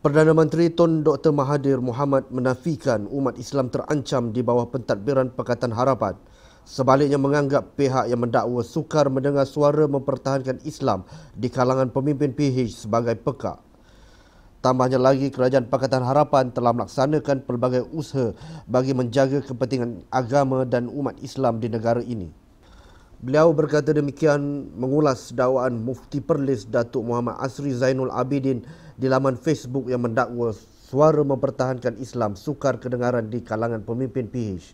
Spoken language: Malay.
Perdana Menteri Tun Dr. Mahathir Mohamad menafikan umat Islam terancam di bawah pentadbiran Pakatan Harapan. Sebaliknya menganggap pihak yang mendakwa sukar mendengar suara mempertahankan Islam di kalangan pemimpin PH sebagai pekak. Tambahnya lagi, Kerajaan Pakatan Harapan telah melaksanakan pelbagai usaha bagi menjaga kepentingan agama dan umat Islam di negara ini. Beliau berkata demikian mengulas dakwaan Mufti Perlis Datuk Muhammad Asri Zainul Abidin di laman Facebook yang mendakwa suara mempertahankan Islam sukar kedengaran di kalangan pemimpin PH.